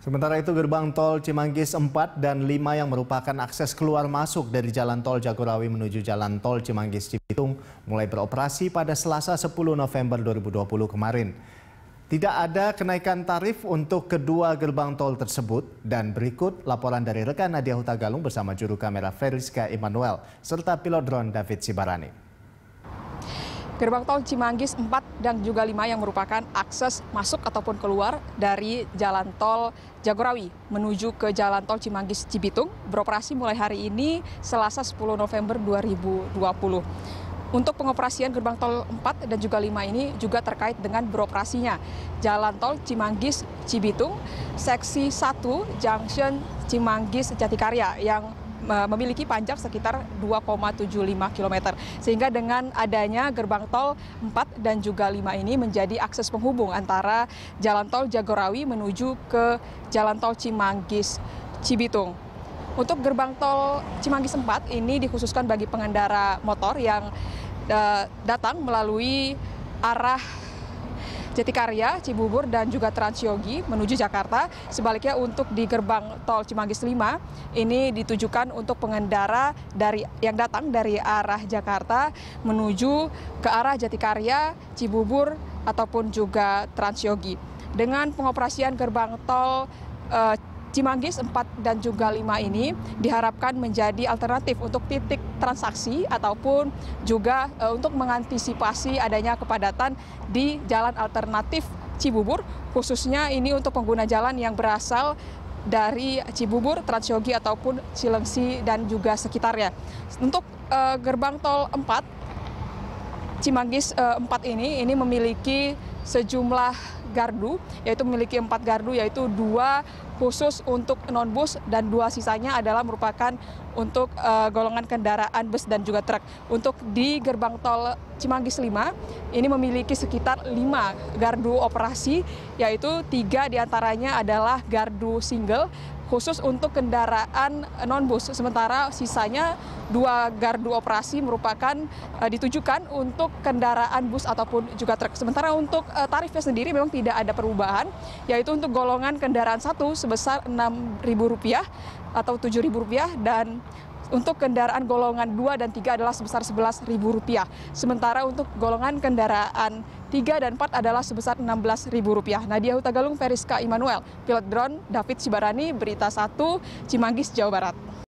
Sementara itu gerbang tol Cimanggis 4 dan 5 yang merupakan akses keluar masuk dari jalan tol Jagorawi menuju jalan tol Cimanggis Cibitung mulai beroperasi pada Selasa 10 November 2020 kemarin. Tidak ada kenaikan tarif untuk kedua gerbang tol tersebut dan berikut laporan dari rekan Nadia Hutagalung bersama juru kamera Feriska Emanuel serta pilot drone David Sibarani gerbang tol Cimanggis 4 dan juga 5 yang merupakan akses masuk ataupun keluar dari jalan tol Jagorawi menuju ke jalan tol Cimanggis Cibitung beroperasi mulai hari ini Selasa 10 November 2020. Untuk pengoperasian gerbang tol 4 dan juga 5 ini juga terkait dengan beroperasinya jalan tol Cimanggis Cibitung seksi 1 junction Cimanggis Jatikarya yang memiliki panjang sekitar 2,75 km. Sehingga dengan adanya gerbang tol 4 dan juga 5 ini menjadi akses penghubung antara jalan tol Jagorawi menuju ke jalan tol Cimanggis Cibitung. Untuk gerbang tol Cimanggis 4 ini dikhususkan bagi pengendara motor yang eh, datang melalui arah Jatikarya, Cibubur, dan juga Transyogi menuju Jakarta. Sebaliknya untuk di gerbang tol Cimanggis 5 ini ditujukan untuk pengendara dari yang datang dari arah Jakarta menuju ke arah Jatikarya, Cibubur, ataupun juga Transyogi. Dengan pengoperasian gerbang tol eh, Cimanggis 4 dan juga 5 ini diharapkan menjadi alternatif untuk titik transaksi ataupun juga e, untuk mengantisipasi adanya kepadatan di jalan alternatif Cibubur khususnya ini untuk pengguna jalan yang berasal dari Cibubur, Transyogi ataupun Cilengsi dan juga sekitarnya. Untuk e, gerbang tol 4 Cimanggis e, empat 4 ini ini memiliki sejumlah gardu, yaitu memiliki empat gardu, yaitu dua khusus untuk non-bus dan dua sisanya adalah merupakan untuk uh, golongan kendaraan bus dan juga truk. Untuk di gerbang tol Cimanggis 5 ini memiliki sekitar lima gardu operasi yaitu tiga diantaranya adalah gardu single khusus untuk kendaraan non-bus. Sementara sisanya dua gardu operasi merupakan uh, ditujukan untuk kendaraan bus ataupun juga truk. Sementara untuk uh, tarifnya sendiri memang tidak ada perubahan, yaitu untuk golongan kendaraan satu sebesar Rp6.000 atau Rp7.000 dan untuk kendaraan golongan 2 dan 3 adalah sebesar Rp11.000. Sementara untuk golongan kendaraan 3 dan 4 adalah sebesar Rp16.000. Nadia Hutagalung, Feriska Immanuel, Pilot Drone, David Sibarani, Berita 1, Cimanggis, Jawa Barat.